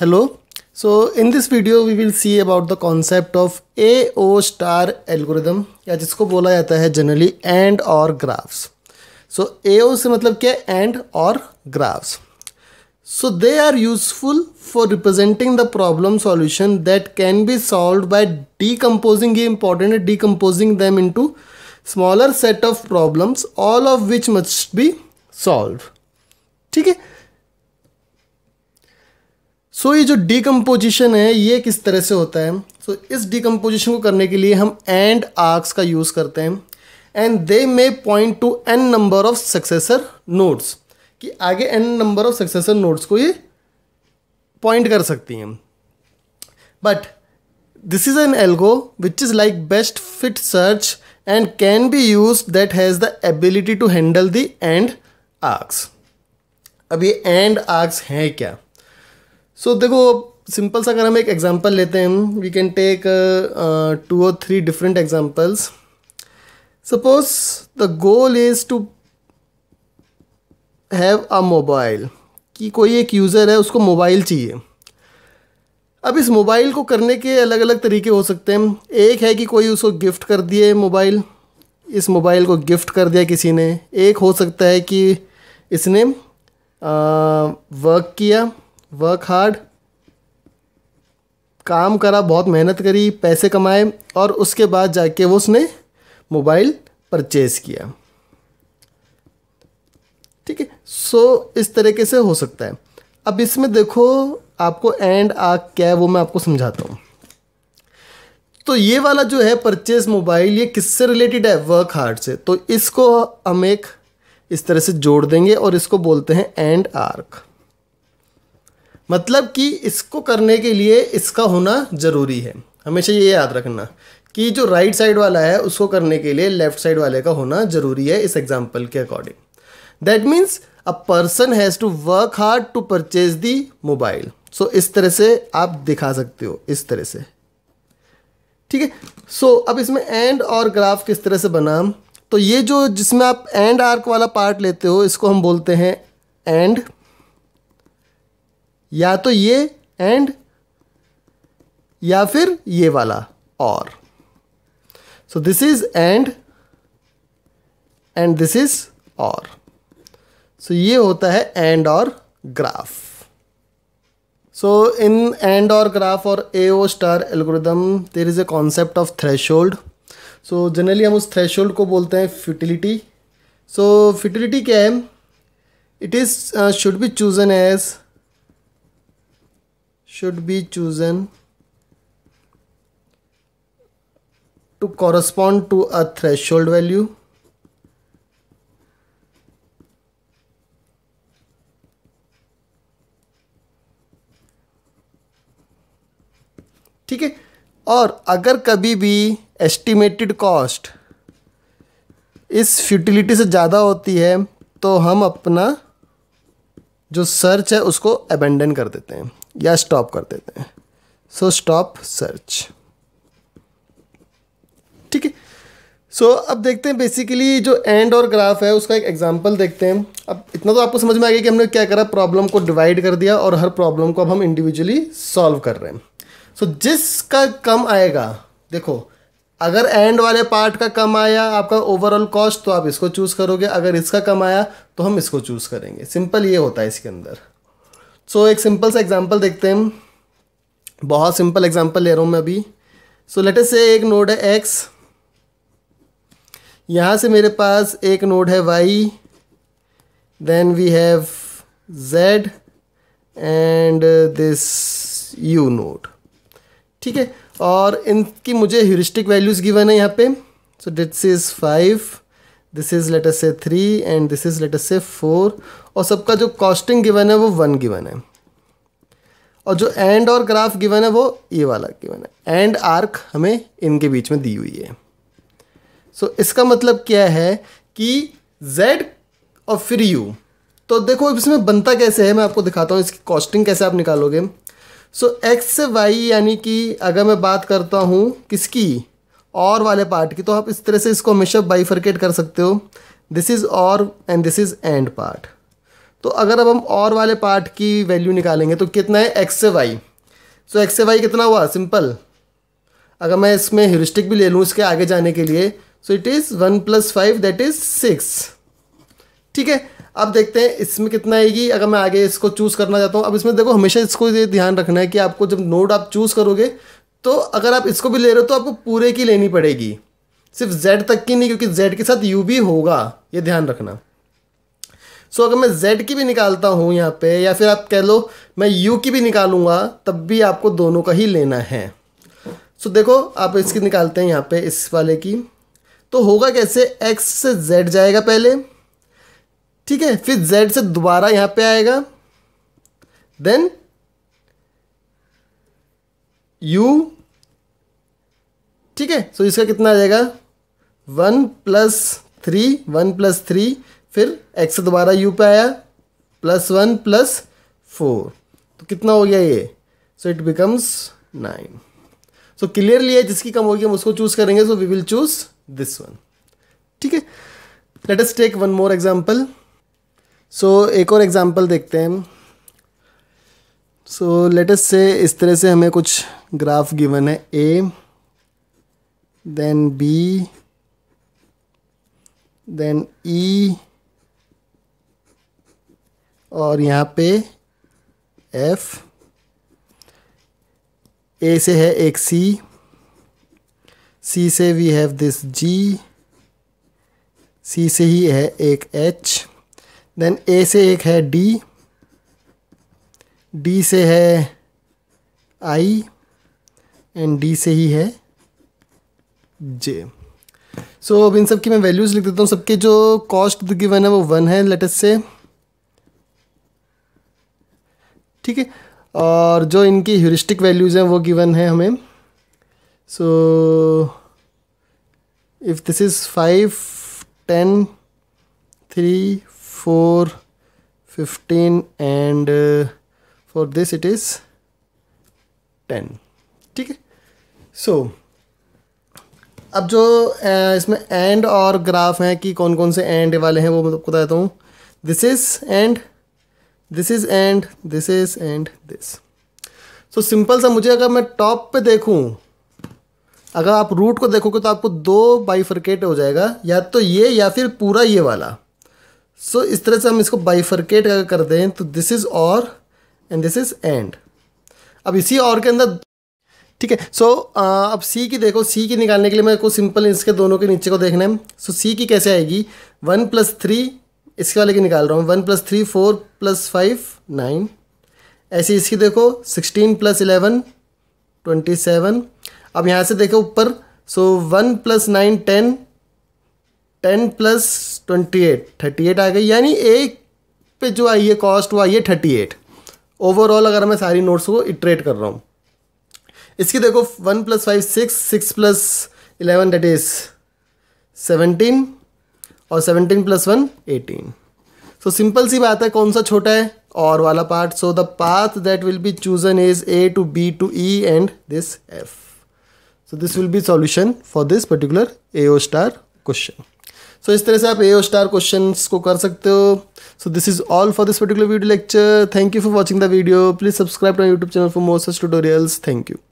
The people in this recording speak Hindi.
Hello. So in this video we will see about the concept of AO star algorithm या जिसको बोला जाता है generally AND or graphs. So AO से मतलब क्या है AND or graphs. So they are useful for representing the problem solution that can be solved by decomposing ये important है decomposing them into smaller set of problems all of which must be solved. ठीक है सो so, ये जो डिकम्पोजिशन है ये किस तरह से होता है सो so, इस डिकम्पोजिशन को करने के लिए हम एंड आर्क्स का यूज़ करते हैं and they may point to n number of successor nodes कि आगे n number of successor nodes को ये पॉइंट कर सकती हैं but this is an algo which is like best fit search and can be use that has the ability to handle the and arcs अब ये एंड आर्क्स हैं क्या सो so, देखो सिंपल सा अगर हम एक एग्जांपल लेते हैं वी कैन टेक टू और three different examples suppose the goal is to have a mobile कि कोई एक यूज़र है उसको मोबाइल चाहिए अब इस मोबाइल को करने के अलग अलग तरीके हो सकते हैं एक है कि कोई उसको गिफ्ट कर दिए मोबाइल इस मोबाइल को गिफ्ट कर दिया किसी ने एक हो सकता है कि इसने आ, uh, वर्क किया वर्क हार्ड काम करा बहुत मेहनत करी पैसे कमाए और उसके बाद जाके वो उसने मोबाइल परचेज़ किया ठीक है सो इस तरीके से हो सकता है अब इसमें देखो आपको एंड आ क्या है वो मैं आपको समझाता हूँ तो ये वाला जो है परचेज मोबाइल ये किससे रिलेटेड है वर्क हार्ड से तो इसको हम एक इस तरह से जोड़ देंगे और इसको बोलते हैं एंड आर्क मतलब कि इसको करने के लिए इसका होना ज़रूरी है हमेशा ये याद रखना कि जो राइट साइड वाला है उसको करने के लिए लेफ्ट साइड वाले का होना ज़रूरी है इस एग्जाम्पल के according that means a person has to work hard to purchase the mobile so इस तरह से आप दिखा सकते हो इस तरह से ठीक है सो अब इसमें एंड और ग्राफ किस तरह से बना तो ये जो जिसमें आप एंड आर्क वाला पार्ट लेते हो इसको हम बोलते हैं एंड या तो ये एंड या फिर ये वाला or so this is and and this is or so ये होता है and or graph so in and or graph और A O star algorithm there is a concept of threshold so generally हम उस थ्रेश होल्ड को बोलते हैं फ्यूटिलिटी सो फिटिलिटी क्या है it is should be chosen as should be chosen to correspond to a threshold value ठीक है और अगर कभी भी एस्टिमेटेड कॉस्ट इस फ्यूटिलिटी से ज़्यादा होती है तो हम अपना जो सर्च है उसको अबेंडन कर देते हैं या स्टॉप कर देते हैं सो स्टॉप सर्च ठीक है सो so, अब देखते हैं बेसिकली जो एंड और ग्राफ है उसका एक एग्जांपल देखते हैं अब इतना तो आपको समझ में आ गया कि हमने क्या करा प्रॉब्लम को डिवाइड कर दिया और हर प्रॉब्लम को अब हम इंडिविजुअली सॉल्व कर रहे हैं सो so, जिसका कम आएगा देखो अगर एंड वाले पार्ट का कम आया आपका ओवरऑल कॉस्ट तो आप इसको चूज़ करोगे अगर इसका कम आया तो हम इसको चूज़ करेंगे सिंपल ये होता है इसके अंदर सो so, एक सिंपल सा एग्जाम्पल देखते हैं बहुत सिंपल एग्जाम्पल ले रहा हूँ मैं अभी सो लेटेस्ट से एक नोड है एक्स यहाँ से मेरे पास एक नोड है Y then we have Z and this U node ठीक है और इनकी मुझे ह्यूरिस्टिक वैल्यूज़ गिवन है यहाँ पे so this is five this is letter से three and this is letter से फोर और सबका जो कॉस्टिंग गिवन है वो वन गिवन है और जो एंड और ग्राफ गिवन है वो ये वाला गिवन है एंड आर्क हमें इनके बीच में दी हुई है सो so, इसका मतलब क्या है कि जेड और फिर यू तो देखो इसमें बनता कैसे है मैं आपको दिखाता हूँ इसकी कॉस्टिंग कैसे आप निकालोगे सो so, एक्स से वाई यानी कि अगर मैं बात करता हूँ किसकी और वाले पार्ट की तो आप इस तरह से इसको हमेशा बाइफर्केट कर सकते हो this is or and this is and part तो अगर अब हम और वाले पार्ट की वैल्यू निकालेंगे तो कितना है एक्स से वाई सो एक्स से वाई कितना हुआ सिंपल अगर मैं इसमें हिरिस्टिक भी ले लूँ इसके आगे जाने के लिए so it is one plus five that is six ठीक है अब देखते हैं इसमें कितना आएगी अगर मैं आगे इसको चूज़ करना चाहता हूँ अब इसमें देखो हमेशा इसको ये ध्यान रखना है कि आपको जब नोड आप चूज़ करोगे तो अगर आप इसको भी ले रहे हो तो आपको पूरे की लेनी पड़ेगी सिर्फ z तक की नहीं क्योंकि z के साथ u भी होगा ये ध्यान रखना सो so, अगर मैं z की भी निकालता हूँ यहाँ पे या फिर आप कह लो मैं u की भी निकालूंगा तब भी आपको दोनों का ही लेना है सो so, देखो आप इसकी निकालते हैं यहाँ पे इस वाले की तो होगा कैसे x से z जाएगा पहले ठीक है फिर z से दोबारा यहाँ पे आएगा देन यू ठीक है सो इसका कितना आ जाएगा one plus three one plus three फिर एक्स दोबारा यू पे आया प्लस वन प्लस फोर तो कितना हो गया ये so it becomes nine so clearly है जिसकी कम होगी हम उसको चूज करेंगे so we will choose this one ठीक है let us take one more example so एक और एग्जाम्पल देखते हैं हम सो लेटेस्ट से इस तरह से हमें कुछ ग्राफ गिवन है A then B then E और यहाँ पे एफ ए से है एक सी सी से we have this G C से ही है एक एच देन ए से एक है डी डी से है आई एंड डी से ही है जे सो so, अब इन सब की मैं वैल्यूज़ लिख देता हूँ सबके जो कॉस्ट गिवन है वो वन है लेटेस्ट से ठीक है और जो इनकी ह्यूरिस्टिक वैल्यूज़ हैं वो गिवन है हमें so if this is five ten three four fifteen and for this it is ten ठीक है सो अब जो इसमें एंड और ग्राफ हैं कि कौन कौन से एंड वाले हैं वो मैं आपको बताता हूँ this is and this is and this is and this so simple सा मुझे अगर मैं टॉप पे देखूँ अगर आप रूट को देखोगे तो आपको दो बाइफरकेट हो जाएगा या तो ये या फिर पूरा ये वाला सो so, इस तरह से हम इसको बाइफरकेट अगर कर दें तो this is or and this is and अब इसी और के अंदर ठीक है सो अब सी की देखो सी की निकालने के लिए मेरे को सिंपल इसके दोनों के नीचे को देखना है सो सी की कैसे आएगी वन प्लस थ्री इसके वाले की निकाल रहा हूँ one plus three four plus five nine ऐसे इसकी देखो sixteen plus eleven twenty seven अब यहाँ से देखो ऊपर so one plus nine ten ten plus twenty eight thirty eight आ गई यानी एक पे जो आई है कॉस्ट वो आई है थर्टी एट ओवरऑल अगर मैं सारी नोट्स को इटरेट कर रहा हूँ इसकी देखो one plus five six six plus eleven that is seventeen और seventeen plus one eighteen so simple सी बात है कौन सा छोटा है और वाला part so the path that will be chosen is A to B to E and this F this will be solution for this particular A O star question so इस तरह से आप ए ओ स्टार क्वेश्चन को कर सकते हो so this is all for this particular video lecture thank you for watching the video please subscribe to YouTube channel for more such tutorials thank you